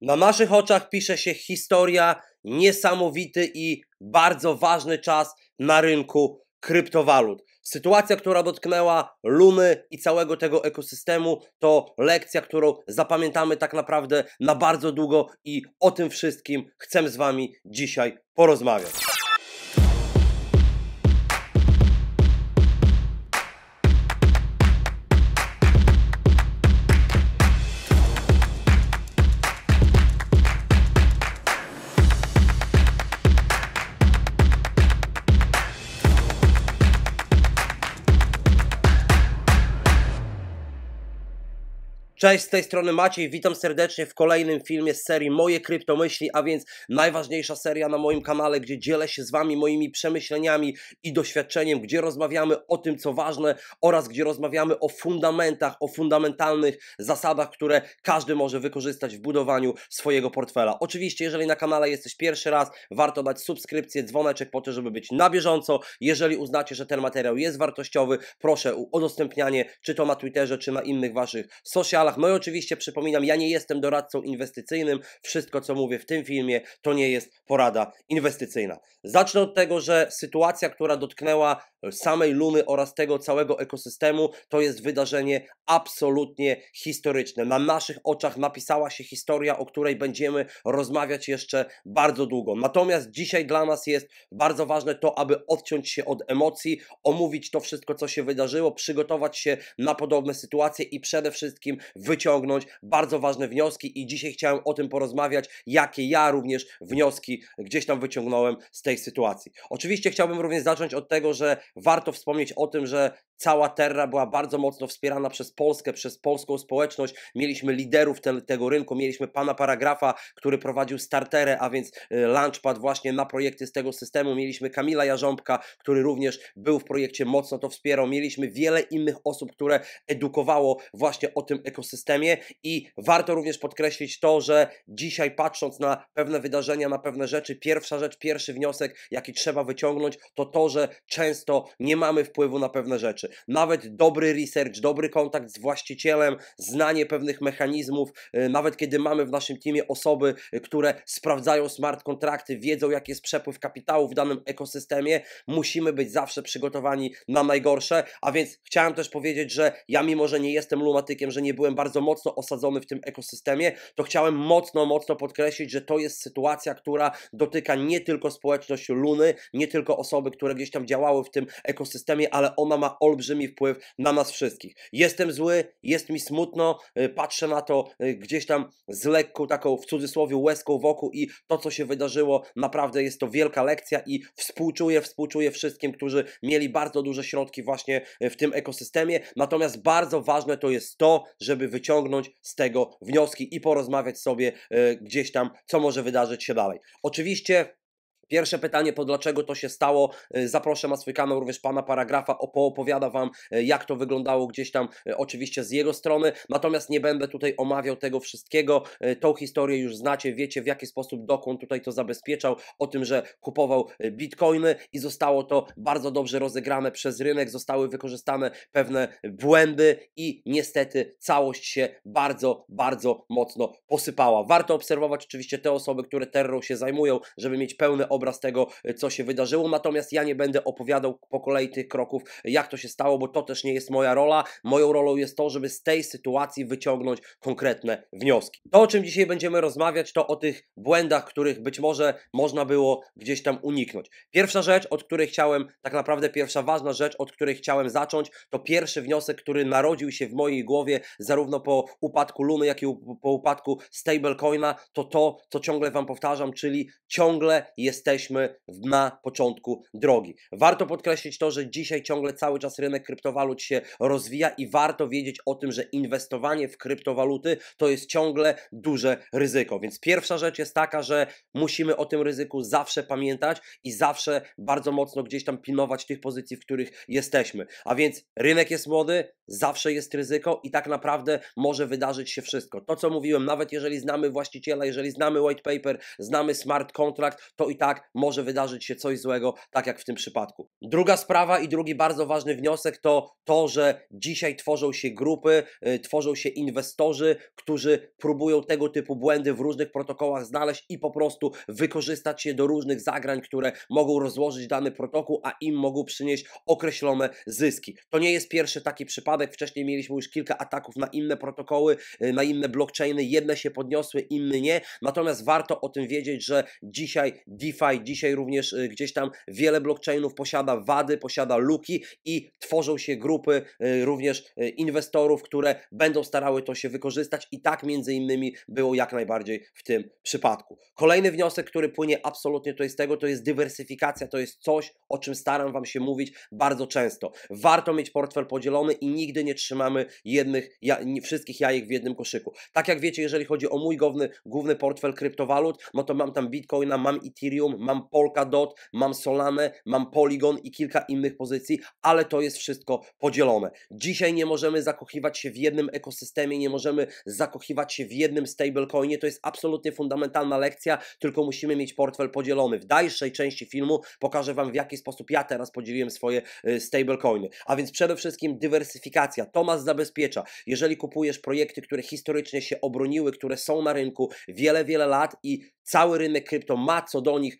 Na naszych oczach pisze się historia, niesamowity i bardzo ważny czas na rynku kryptowalut. Sytuacja, która dotknęła Luny i całego tego ekosystemu, to lekcja, którą zapamiętamy tak naprawdę na bardzo długo i o tym wszystkim chcę z Wami dzisiaj porozmawiać. Cześć, z tej strony Maciej, witam serdecznie w kolejnym filmie z serii Moje Kryptomyśli, a więc najważniejsza seria na moim kanale, gdzie dzielę się z Wami moimi przemyśleniami i doświadczeniem, gdzie rozmawiamy o tym, co ważne oraz gdzie rozmawiamy o fundamentach, o fundamentalnych zasadach, które każdy może wykorzystać w budowaniu swojego portfela. Oczywiście, jeżeli na kanale jesteś pierwszy raz, warto dać subskrypcję, dzwoneczek po to, żeby być na bieżąco. Jeżeli uznacie, że ten materiał jest wartościowy, proszę o udostępnianie, czy to na Twitterze, czy na innych Waszych socialach, portalach. No i oczywiście przypominam, ja nie jestem doradcą inwestycyjnym. Wszystko, co mówię w tym filmie, to nie jest porada inwestycyjna. Zacznę od tego, że sytuacja, która dotknęła samej Luny oraz tego całego ekosystemu, to jest wydarzenie absolutnie historyczne. Na naszych oczach napisała się historia, o której będziemy rozmawiać jeszcze bardzo długo. Natomiast dzisiaj dla nas jest bardzo ważne to, aby odciąć się od emocji, omówić to wszystko, co się wydarzyło, przygotować się na podobne sytuacje i przede wszystkim wyciągnąć bardzo ważne wnioski i dzisiaj chciałem o tym porozmawiać, jakie ja również wnioski gdzieś tam wyciągnąłem z tej sytuacji. Oczywiście chciałbym również zacząć od tego, że warto wspomnieć o tym, że cała Terra była bardzo mocno wspierana przez Polskę, przez polską społeczność. Mieliśmy liderów te, tego rynku, mieliśmy pana Paragrafa, który prowadził starterę, a więc y, launchpad właśnie na projekty z tego systemu. Mieliśmy Kamila Jarząbka, który również był w projekcie, mocno to wspierał. Mieliśmy wiele innych osób, które edukowało właśnie o tym ekosystemie i warto również podkreślić to, że dzisiaj patrząc na pewne wydarzenia, na pewne rzeczy, pierwsza rzecz, pierwszy wniosek, jaki trzeba wyciągnąć, to to, że często nie mamy wpływu na pewne rzeczy. Nawet dobry research, dobry kontakt z właścicielem, znanie pewnych mechanizmów, y, nawet kiedy mamy w naszym teamie osoby, y, które sprawdzają smart kontrakty, wiedzą jaki jest przepływ kapitału w danym ekosystemie, musimy być zawsze przygotowani na najgorsze, a więc chciałem też powiedzieć, że ja mimo, że nie jestem lunatykiem, że nie byłem bardzo mocno osadzony w tym ekosystemie, to chciałem mocno, mocno podkreślić, że to jest sytuacja, która dotyka nie tylko społeczność Luny, nie tylko osoby, które gdzieś tam działały w tym ekosystemie, ale ona ma olbrzymie olbrzymi wpływ na nas wszystkich. Jestem zły, jest mi smutno, y, patrzę na to y, gdzieś tam z lekką taką w cudzysłowie łezką wokół i to co się wydarzyło naprawdę jest to wielka lekcja i współczuję, współczuję wszystkim, którzy mieli bardzo duże środki właśnie y, w tym ekosystemie. Natomiast bardzo ważne to jest to, żeby wyciągnąć z tego wnioski i porozmawiać sobie gdzieś tam, co może wydarzyć się dalej. Oczywiście Pierwsze pytanie, po dlaczego to się stało, y, zaproszę na swój kanał również pana paragrafa, opowiada wam y, jak to wyglądało gdzieś tam y, oczywiście z jego strony, natomiast nie będę tutaj omawiał tego wszystkiego, tą historię już znacie, wiecie w jaki sposób Dokłon tutaj to zabezpieczał, o tym, że kupował bitcoiny i zostało to bardzo dobrze rozegrane przez rynek, zostały wykorzystane pewne błędy i niestety całość się bardzo, bardzo mocno posypała. Warto obserwować oczywiście te osoby, które terrorą się zajmują, żeby mieć pełny obraz obraz tego, e, co się wydarzyło. Natomiast ja nie będę opowiadał po kolei tych kroków, jak to się stało, bo to też nie jest moja rola. Moją rolą jest to, żeby z tej sytuacji wyciągnąć konkretne wnioski. To, o czym dzisiaj będziemy rozmawiać, to o tych błędach, których być może można było gdzieś tam uniknąć. Pierwsza rzecz, od której chciałem, tak naprawdę pierwsza ważna rzecz, od której chciałem zacząć, to pierwszy wniosek, który narodził się w mojej głowie, zarówno po upadku Luny, jak i po upadku stablecoina, to to, co ciągle Wam powtarzam, czyli ciągle jestem jesteśmy na początku drogi. Warto podkreślić to, że dzisiaj ciągle cały czas rynek kryptowalut się rozwija i warto wiedzieć o tym, że inwestowanie w kryptowaluty to jest ciągle duże ryzyko. Więc pierwsza rzecz jest taka, że musimy o tym ryzyku zawsze pamiętać i zawsze bardzo mocno gdzieś tam pilnować tych pozycji, w których jesteśmy. A więc rynek jest młody, zawsze jest ryzyko i tak naprawdę może wydarzyć się wszystko. To co mówiłem, nawet jeżeli znamy właściciela, jeżeli znamy white paper, znamy smart contract, to i tak tak, może wydarzyć się coś złego, tak jak w tym przypadku. Druga sprawa i drugi bardzo ważny wniosek to to, że dzisiaj tworzą się grupy, y, tworzą się inwestorzy, którzy próbują tego typu błędy w różnych protokołach znaleźć i po prostu wykorzystać je do różnych zagrań, które mogą rozłożyć dany protokół, a im mogą przynieść określone zyski. To nie jest pierwszy taki przypadek. Wcześniej mieliśmy już kilka ataków na inne protokoły, y, na inne blockchainy. Jedne się podniosły, inne nie. Natomiast warto o tym wiedzieć, że dzisiaj DeFi DeFi dzisiaj również y, gdzieś tam wiele blockchainów posiada wady, posiada luki i tworzą się grupy y, również y, inwestorów, które będą starały to się wykorzystać i tak między innymi było jak najbardziej w tym przypadku. Kolejny wniosek, który płynie absolutnie to jest tego, to jest dywersyfikacja, to jest coś, o czym staram Wam się mówić bardzo często. Warto mieć portfel podzielony i nigdy nie trzymamy jednych, ja, wszystkich jajek w jednym koszyku. Tak jak wiecie, jeżeli chodzi o mój główny, główny portfel kryptowalut, no to mam tam Bitcoina, mam Ethereum, Atom, mam Polkadot, mam Solanę, mam Polygon i kilka innych pozycji, ale to jest wszystko podzielone. Dzisiaj nie możemy zakochiwać się w jednym ekosystemie, nie możemy zakochiwać się w jednym stablecoinie, to jest absolutnie fundamentalna lekcja, tylko musimy mieć portfel podzielony. W dalszej części filmu pokażę Wam w jaki sposób ja teraz podzieliłem swoje y, stablecoiny. A więc przede wszystkim dywersyfikacja, to nas zabezpiecza. Jeżeli kupujesz projekty, które historycznie się obroniły, które są na rynku wiele, wiele lat i cały rynek krypto ma co do nich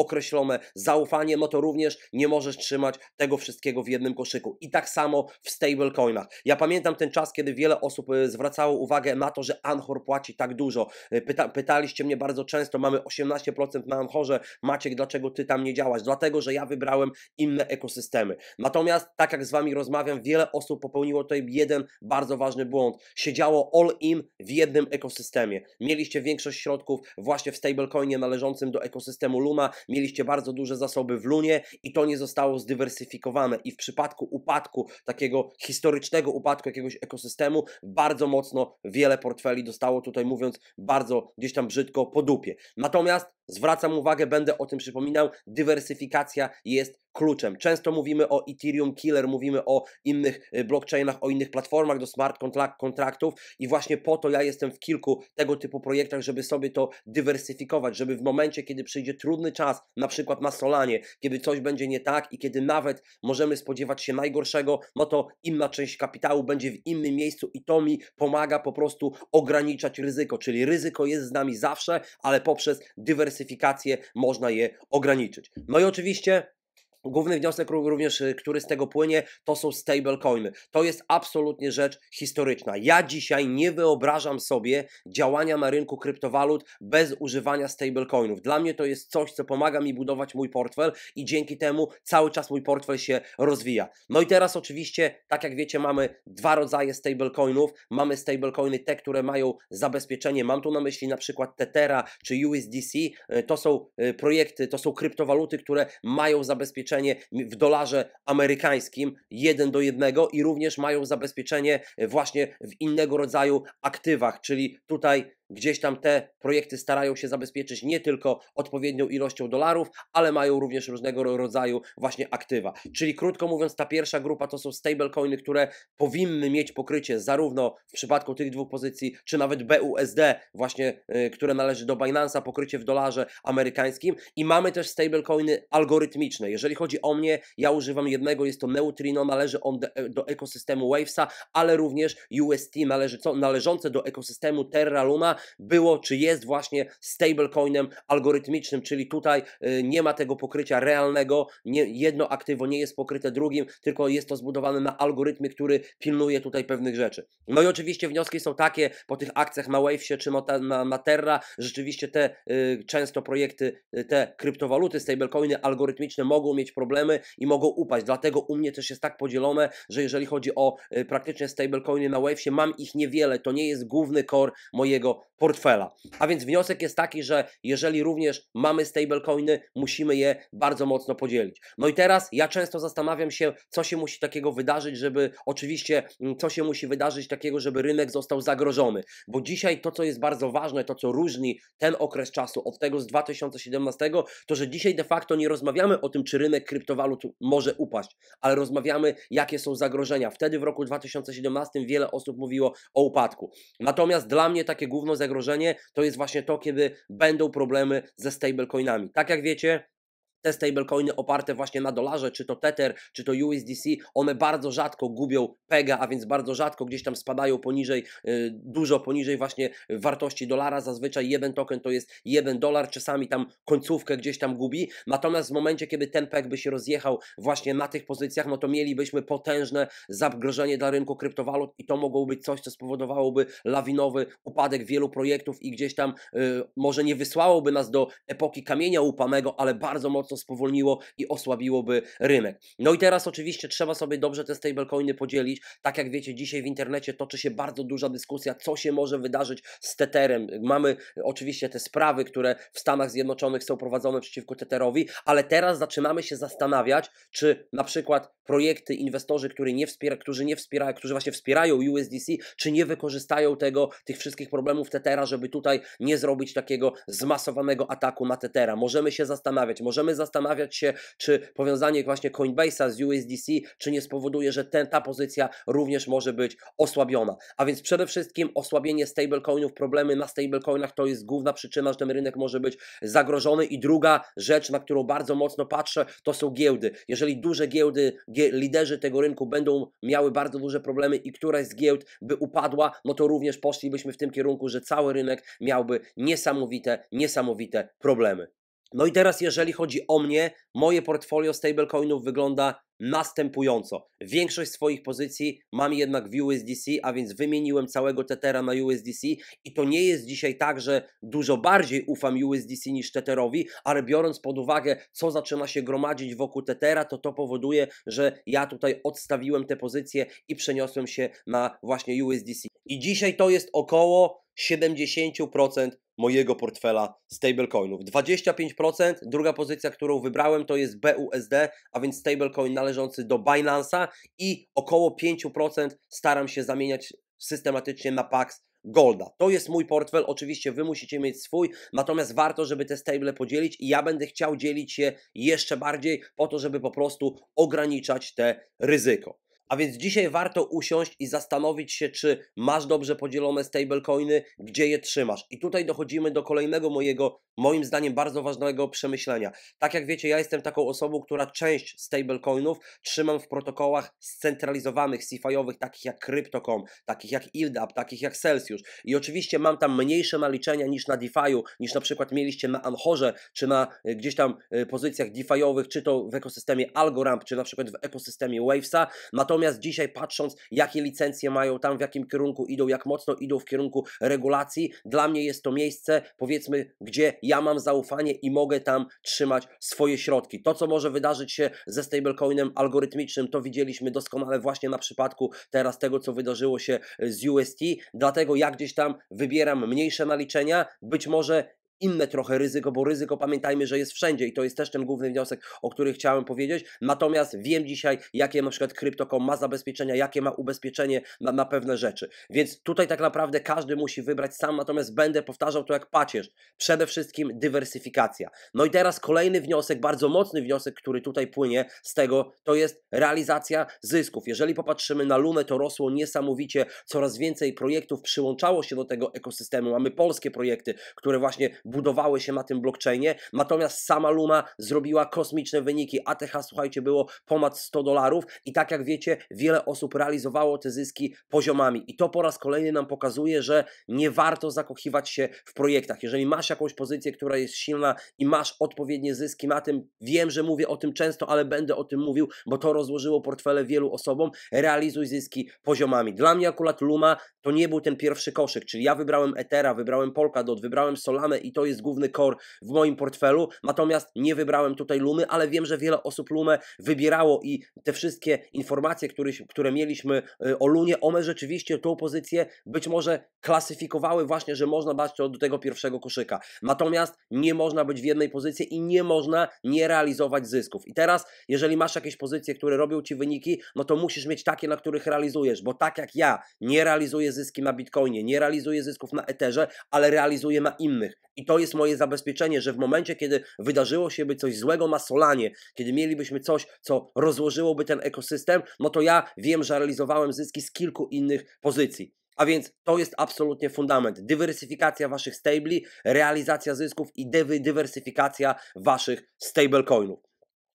określone, zaufanie, no to również nie możesz trzymać tego wszystkiego w jednym koszyku. I tak samo w stablecoinach. Ja pamiętam ten czas, kiedy wiele osób e, zwracało uwagę na to, że Anchor płaci tak dużo. E, pyta, pytaliście mnie bardzo często, mamy 18% na Anchorze, Maciek, dlaczego ty tam nie działasz? Dlatego, że ja wybrałem inne ekosystemy. Natomiast, tak jak z wami rozmawiam, wiele osób popełniło tutaj jeden bardzo ważny błąd. Siedziało all in w jednym ekosystemie. Mieliście większość środków właśnie w stablecoinie należącym do ekosystemu Luna, mieliście bardzo duże zasoby w lunie i to nie zostało zdywersyfikowane. I w przypadku upadku, takiego historycznego upadku jakiegoś ekosystemu, bardzo mocno wiele portfeli dostało tutaj, mówiąc bardzo gdzieś tam brzydko, po dupie. Natomiast Zwracam uwagę, będę o tym przypominał, dywersyfikacja jest kluczem. Często mówimy o Ethereum Killer, mówimy o innych y, blockchainach, o innych platformach do smart kontraktów i właśnie po to ja jestem w kilku tego typu projektach, żeby sobie to dywersyfikować, żeby w momencie, kiedy przyjdzie trudny czas, na przykład na Solanie, kiedy coś będzie nie tak i kiedy nawet możemy spodziewać się najgorszego, no to inna część kapitału będzie w innym miejscu i to mi pomaga po prostu ograniczać ryzyko, czyli ryzyko jest z nami zawsze, ale poprzez dywersyfikację można je ograniczyć. No i oczywiście Główny wniosek również, y, który z tego płynie, to są stablecoiny. To jest absolutnie rzecz historyczna. Ja dzisiaj nie wyobrażam sobie działania na rynku kryptowalut bez używania stablecoinów. Dla mnie to jest coś, co pomaga mi budować mój portfel i dzięki temu cały czas mój portfel się rozwija. No i teraz oczywiście, tak jak wiecie, mamy dwa rodzaje stablecoinów. Mamy stablecoiny te, które mają zabezpieczenie. Mam tu na myśli na przykład Tetera czy USDC. Y, to są y, projekty, to są kryptowaluty, które mają zabezpieczenie zabezpieczenie w dolarze amerykańskim 1 do 1 i również mają zabezpieczenie właśnie w innego rodzaju aktywach, czyli tutaj Gdzieś tam te projekty starają się zabezpieczyć nie tylko odpowiednią ilością dolarów, ale mają również różnego rodzaju właśnie aktywa. Czyli krótko mówiąc, ta pierwsza grupa to są stablecoiny, które powinny mieć pokrycie zarówno w przypadku tych dwóch pozycji, czy nawet BUSD, właśnie yy, które należy do Binance'a, pokrycie w dolarze amerykańskim. I mamy też stablecoiny algorytmiczne. Jeżeli chodzi o mnie, ja używam jednego, jest to Neutrino, należy on do e, ekosystemu Wavesa, ale również UST należy, co, należące do ekosystemu Terra Luna było czy jest właśnie stablecoinem algorytmicznym, czyli tutaj y, nie ma tego pokrycia realnego, nie, jedno aktywo nie jest pokryte drugim, tylko jest to zbudowane na algorytmie, który pilnuje tutaj pewnych rzeczy. No i oczywiście wnioski są takie po tych akcjach na Wavesie czy na, Terra, rzeczywiście te y, często projekty, y, te kryptowaluty, stablecoiny algorytmiczne mogą mieć problemy i mogą upaść, dlatego u mnie też jest tak podzielone, że jeżeli chodzi o y, praktycznie stablecoiny na Wavesie, mam ich niewiele, to nie jest główny core mojego portfela. A więc wniosek jest taki, że jeżeli również mamy stablecoiny, musimy je bardzo mocno podzielić. No i teraz ja często zastanawiam się, co się musi takiego wydarzyć, żeby oczywiście, mm, co się musi wydarzyć takiego, żeby rynek został zagrożony. Bo dzisiaj to, co jest bardzo ważne, to co różni ten okres czasu od tego z 2017, to że dzisiaj de facto nie rozmawiamy o tym, czy rynek kryptowalut może upaść, ale rozmawiamy, jakie są zagrożenia. Wtedy w roku 2017 wiele osób mówiło o upadku. Natomiast dla mnie takie główne zagrożenie to jest właśnie to, kiedy będą problemy ze stablecoinami. Tak jak wiecie, te stablecoiny oparte właśnie na dolarze, czy to Tether, czy to USDC, one bardzo rzadko gubią PEGA, a więc bardzo rzadko gdzieś tam spadają poniżej, y, dużo poniżej właśnie wartości dolara. Zazwyczaj jeden token to jest jeden dolar, czasami tam końcówkę gdzieś tam gubi. Natomiast w momencie, kiedy ten PEG by się rozjechał właśnie na tych pozycjach, no to mielibyśmy potężne zagrożenie dla rynku kryptowalut i to mogło być coś, co spowodowałoby lawinowy upadek wielu projektów i gdzieś tam yy, może nie wysłałoby nas do epoki kamienia upanego, ale bardzo mocno mocno spowolniło i osłabiłoby rynek. No i teraz oczywiście trzeba sobie dobrze te stablecoiny podzielić. Tak jak wiecie, dzisiaj w internecie toczy się bardzo duża dyskusja, co się może wydarzyć z Teterem. Mamy e, oczywiście te sprawy, które w Stanach Zjednoczonych są prowadzone przeciwko Teterowi, ale teraz zaczynamy się zastanawiać, czy na przykład projekty, inwestorzy, którzy nie, którzy wspierają, którzy właśnie wspierają USDC, czy nie wykorzystają tego, tych wszystkich problemów Tetera, żeby tutaj nie zrobić takiego zmasowanego ataku na Tetera. Możemy się zastanawiać, możemy zastanawiać się, czy powiązanie właśnie Coinbase'a z USDC, czy nie spowoduje, że ten, ta pozycja również może być osłabiona. A więc przede wszystkim osłabienie stablecoinów, problemy na stablecoinach to jest główna przyczyna, że ten rynek może być zagrożony. I druga rzecz, na którą bardzo mocno patrzę, to są giełdy. Jeżeli duże giełdy, gie, liderzy tego rynku będą miały bardzo duże problemy i któraś z giełd by upadła, no to również poszlibyśmy w tym kierunku, że cały rynek miałby niesamowite, niesamowite problemy. No i teraz, jeżeli chodzi o mnie, moje portfolio stablecoinów wygląda następująco. Większość swoich pozycji mam jednak w USDC, a więc wymieniłem całego Tetera na USDC i to nie jest dzisiaj tak, że dużo bardziej ufam USDC niż Teterowi, ale biorąc pod uwagę, co zaczyna się gromadzić wokół Tetera, to to powoduje, że ja tutaj odstawiłem te pozycje i przeniosłem się na właśnie USDC. I dzisiaj to jest około 70% mojego portfela stablecoinów. 25%, druga pozycja, którą wybrałem to jest BUSD, a więc stablecoin należący do Binance'a i około 5% staram się zamieniać systematycznie na PAX Golda. To jest mój portfel, oczywiście Wy musicie mieć swój, natomiast warto, żeby te stable podzielić i ja będę chciał dzielić je jeszcze bardziej po to, żeby po prostu ograniczać te ryzyko. A więc dzisiaj warto usiąść i zastanowić się, czy masz dobrze podzielone stablecoiny, gdzie je trzymasz. I tutaj dochodzimy do kolejnego mojego, moim zdaniem, bardzo ważnego przemyślenia. Tak jak wiecie, ja jestem taką osobą, która część stablecoinów trzymam w protokołach scentralizowanych, CFI-owych, takich jak Crypto.com, takich jak ILDAP, takich jak Celsius. I oczywiście mam tam mniejsze naliczenia niż na DeFi'u, niż na przykład mieliście na Anchorze, czy na e, gdzieś tam e, pozycjach DeFi'owych, czy to w ekosystemie Algorand, czy na przykład w ekosystemie Wavesa. Natomiast Natomiast dzisiaj patrząc, jakie licencje mają tam, w jakim kierunku idą, jak mocno idą w kierunku regulacji, dla mnie jest to miejsce, powiedzmy, gdzie ja mam zaufanie i mogę tam trzymać swoje środki. To, co może wydarzyć się ze stablecoinem algorytmicznym, to widzieliśmy doskonale właśnie na przypadku teraz tego, co wydarzyło się z UST. Dlatego ja gdzieś tam wybieram mniejsze naliczenia, być może inne trochę ryzyko, bo ryzyko pamiętajmy, że jest wszędzie i to jest też ten główny wniosek, o który chciałem powiedzieć. Natomiast wiem dzisiaj, jakie na przykład kryptoko ma zabezpieczenia, jakie ma ubezpieczenie na, na pewne rzeczy. Więc tutaj tak naprawdę każdy musi wybrać sam, natomiast będę powtarzał to jak pacierz. Przede wszystkim dywersyfikacja. No i teraz kolejny wniosek, bardzo mocny wniosek, który tutaj płynie z tego, to jest realizacja zysków. Jeżeli popatrzymy na Lunę, to rosło niesamowicie, coraz więcej projektów przyłączało się do tego ekosystemu. Mamy polskie projekty, które właśnie budowały się na tym blockchainie, natomiast sama Luma zrobiła kosmiczne wyniki. ATH, słuchajcie, było ponad 100 dolarów i tak jak wiecie, wiele osób realizowało te zyski poziomami i to po raz kolejny nam pokazuje, że nie warto zakochiwać się w projektach. Jeżeli masz jakąś pozycję, która jest silna i masz odpowiednie zyski na tym, wiem, że mówię o tym często, ale będę o tym mówił, bo to rozłożyło portfele wielu osobom, realizuj zyski poziomami. Dla mnie akurat Luma to nie był ten pierwszy koszyk, czyli ja wybrałem Ethera, wybrałem Polkadot, wybrałem Solamę i to to jest główny core w moim portfelu. Natomiast nie wybrałem tutaj Lumy, ale wiem, że wiele osób Lumę wybierało i te wszystkie informacje, które, które mieliśmy y, o Lunie, one rzeczywiście tą pozycję być może klasyfikowały właśnie, że można bać to do tego pierwszego koszyka. Natomiast nie można być w jednej pozycji i nie można nie realizować zysków. I teraz, jeżeli masz jakieś pozycje, które robią ci wyniki, no to musisz mieć takie, na których realizujesz, bo tak jak ja nie realizuję zyski na Bitcoinie, nie realizuję zysków na Etherze, ale realizuję na innych. I to jest moje zabezpieczenie, że w momencie, kiedy wydarzyło się by coś złego na Solanie, kiedy mielibyśmy coś, co rozłożyłoby ten ekosystem, no to ja wiem, że realizowałem zyski z kilku innych pozycji. A więc to jest absolutnie fundament. Dywersyfikacja waszych stabli, realizacja zysków i dywersyfikacja waszych stablecoinów.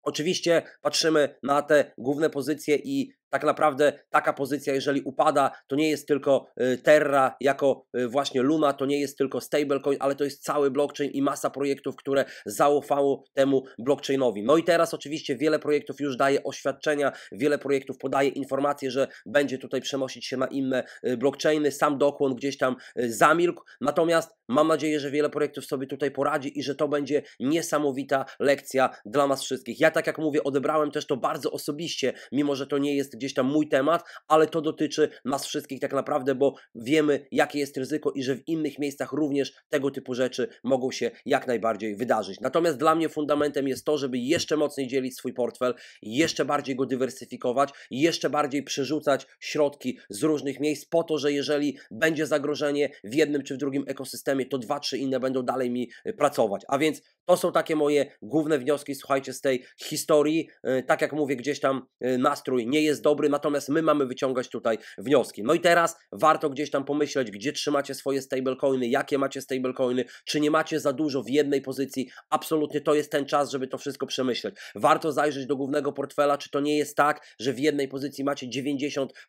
Oczywiście patrzymy na te główne pozycje i tak naprawdę taka pozycja, jeżeli upada, to nie jest tylko y, Terra jako y, właśnie Luna, to nie jest tylko stablecoin, ale to jest cały blockchain i masa projektów, które zaufało temu blockchainowi. No i teraz oczywiście wiele projektów już daje oświadczenia, wiele projektów podaje informacje, że będzie tutaj przenosić się na inne y, blockchainy, sam dokłon gdzieś tam zamilkł, natomiast mam nadzieję, że wiele projektów sobie tutaj poradzi i że to będzie niesamowita lekcja dla nas wszystkich. Ja tak jak mówię, odebrałem też to bardzo osobiście, mimo że to nie jest gdzieś gdzieś tam mój temat, ale to dotyczy nas wszystkich tak naprawdę, bo wiemy, jakie jest ryzyko i że w innych miejscach również tego typu rzeczy mogą się jak najbardziej wydarzyć. Natomiast dla mnie fundamentem jest to, żeby jeszcze mocniej dzielić swój portfel, jeszcze bardziej go dywersyfikować, jeszcze bardziej przerzucać środki z różnych miejsc po to, że jeżeli będzie zagrożenie w jednym czy w drugim ekosystemie, to dwa, trzy inne będą dalej mi y, pracować. A więc to są takie moje główne wnioski, słuchajcie, z tej historii. Y, tak jak mówię, gdzieś tam y, nastrój nie jest dobry, dobry, natomiast my mamy wyciągać tutaj wnioski. No i teraz warto gdzieś tam pomyśleć, gdzie trzymacie swoje stablecoiny, jakie macie stablecoiny, czy nie macie za dużo w jednej pozycji. Absolutnie to jest ten czas, żeby to wszystko przemyśleć. Warto zajrzeć do głównego portfela, czy to nie jest tak, że w jednej pozycji macie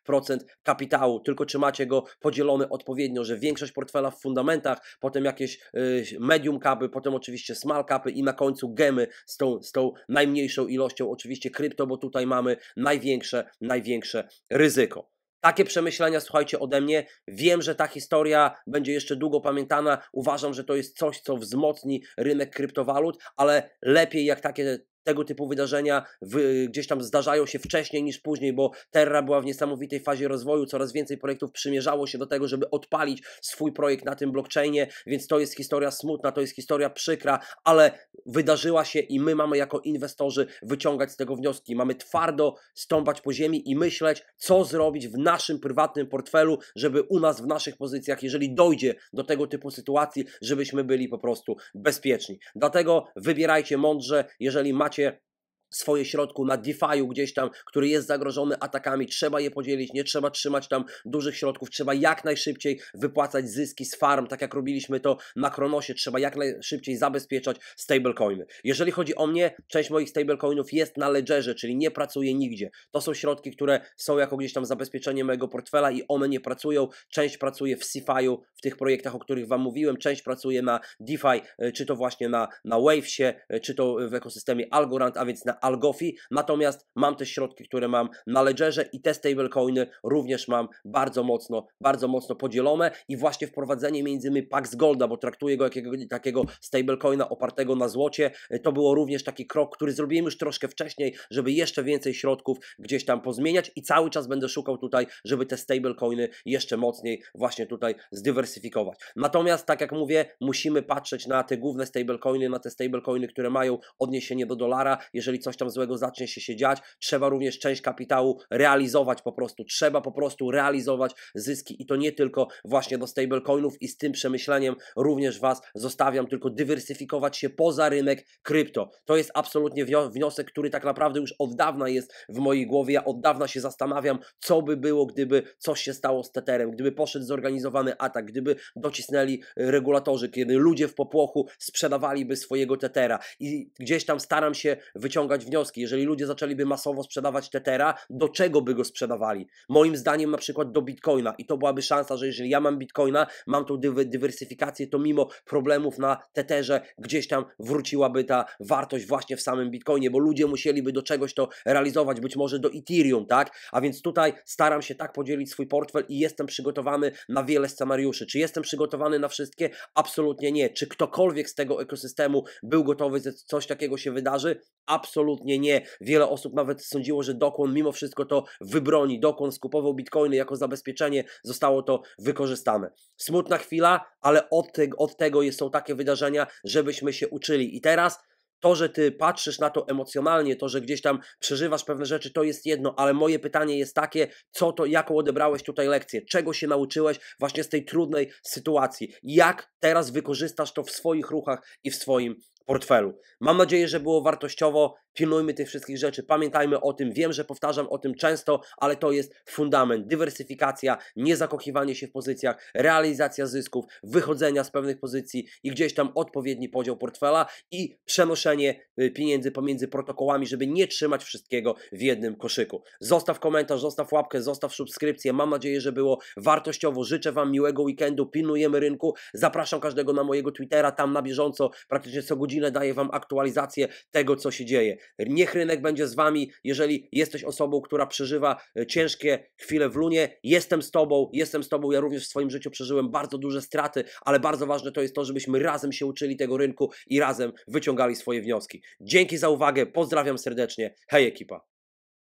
90% kapitału, tylko czy macie go podzielony odpowiednio, że większość portfela w fundamentach, potem jakieś y, medium capy, potem oczywiście small capy i na końcu gemy z tą, z tą najmniejszą ilością, oczywiście krypto, bo tutaj mamy największe największe ryzyko. Takie przemyślenia, słuchajcie, ode mnie. Wiem, że ta historia będzie jeszcze długo pamiętana. Uważam, że to jest coś, co wzmocni rynek kryptowalut, ale lepiej jak takie tego typu wydarzenia w, gdzieś tam zdarzają się wcześniej niż później, bo Terra była w niesamowitej fazie rozwoju, coraz więcej projektów przymierzało się do tego, żeby odpalić swój projekt na tym blockchainie, więc to jest historia smutna, to jest historia przykra, ale wydarzyła się i my mamy jako inwestorzy wyciągać z tego wnioski. Mamy twardo stąpać po ziemi i myśleć, co zrobić w naszym prywatnym portfelu, żeby u nas w naszych pozycjach, jeżeli dojdzie do tego typu sytuacji, żebyśmy byli po prostu bezpieczni. Dlatego wybierajcie mądrze, jeżeli macie here. swoje środku na DeFi'u gdzieś tam, który jest zagrożony atakami, trzeba je podzielić, nie trzeba trzymać tam dużych środków, trzeba jak najszybciej wypłacać zyski z farm, tak jak robiliśmy to na Kronosie, trzeba jak najszybciej zabezpieczać stablecoiny. Jeżeli chodzi o mnie, część moich stablecoinów jest na Ledgerze, czyli nie pracuje nigdzie. To są środki, które są jako gdzieś tam zabezpieczenie mojego portfela i one nie pracują. Część pracuje w CeFi'u, w tych projektach, o których Wam mówiłem, część pracuje na DeFi, y, czy to właśnie na, na Wavesie, y, czy to w ekosystemie Algorand, a więc na AlgoFi, natomiast mam też środki, które mam na Ledgerze i te stablecoiny również mam bardzo mocno, bardzo mocno podzielone i właśnie wprowadzenie między innymi Pax Golda, bo traktuję go jakiego, takiego stablecoina opartego na złocie, y, to było również taki krok, który zrobiłem już troszkę wcześniej, żeby jeszcze więcej środków gdzieś tam pozmieniać i cały czas będę szukał tutaj, żeby te stablecoiny jeszcze mocniej właśnie tutaj zdywersyfikować. Natomiast tak jak mówię, musimy patrzeć na te główne stablecoiny, na te stablecoiny, które mają odniesienie do dolara, jeżeli coś tam złego zacznie się, się dziać. Trzeba również część kapitału realizować po prostu. Trzeba po prostu realizować zyski i to nie tylko właśnie do stablecoinów i z tym przemyśleniem również Was zostawiam, tylko dywersyfikować się poza rynek krypto. To jest absolutnie wniosek, który tak naprawdę już od dawna jest w mojej głowie. Ja od dawna się zastanawiam, co by było, gdyby coś się stało z Teterem, gdyby poszedł zorganizowany atak, gdyby docisnęli e, regulatorzy, kiedy ludzie w popłochu sprzedawaliby swojego Tetera i gdzieś tam staram się wyciągać wyciągać wnioski. Jeżeli ludzie zaczęliby masowo sprzedawać tetera, do czego by go sprzedawali? Moim zdaniem na przykład do Bitcoina i to byłaby szansa, że jeżeli ja mam Bitcoina, mam tą dywersyfikację, to mimo problemów na teterze gdzieś tam wróciłaby ta wartość właśnie w samym Bitcoinie, bo ludzie musieliby do czegoś to realizować, być może do Ethereum, tak? A więc tutaj staram się tak podzielić swój portfel i jestem przygotowany na wiele scenariuszy. Czy jestem przygotowany na wszystkie? Absolutnie nie. Czy ktokolwiek z tego ekosystemu był gotowy, że coś takiego się wydarzy? Absolutnie absolutnie nie. Wiele osób nawet sądziło, że dokon mimo wszystko to wybroni. dokon skupował bitcoiny jako zabezpieczenie, zostało to wykorzystane. Smutna chwila, ale od, te, od tego są takie wydarzenia, żebyśmy się uczyli. I teraz to, że ty patrzysz na to emocjonalnie, to, że gdzieś tam przeżywasz pewne rzeczy, to jest jedno, ale moje pytanie jest takie, co to, jaką odebrałeś tutaj lekcję, czego się nauczyłeś właśnie z tej trudnej sytuacji, jak teraz wykorzystasz to w swoich ruchach i w swoim portfelu. Mam nadzieję, że było wartościowo pilnujmy tych wszystkich rzeczy, pamiętajmy o tym, wiem, że powtarzam o tym często, ale to jest fundament, dywersyfikacja, niezakochiwanie się w pozycjach, realizacja zysków, wychodzenia z pewnych pozycji i gdzieś tam odpowiedni podział portfela i przenoszenie y, pieniędzy pomiędzy protokołami, żeby nie trzymać wszystkiego w jednym koszyku. Zostaw komentarz, zostaw łapkę, zostaw subskrypcję, mam nadzieję, że było wartościowo, życzę Wam miłego weekendu, pilnujemy rynku, zapraszam każdego na mojego Twittera, tam na bieżąco, praktycznie co godzinę daję Wam aktualizację tego, co się dzieje. Niech rynek będzie z wami, jeżeli jesteś osobą, która przeżywa e, ciężkie chwile w lunie. Jestem z tobą, jestem z tobą. Ja również w swoim życiu przeżyłem bardzo duże straty, ale bardzo ważne to jest to, żebyśmy razem się uczyli tego rynku i razem wyciągali swoje wnioski. Dzięki za uwagę, pozdrawiam serdecznie. Hej ekipa!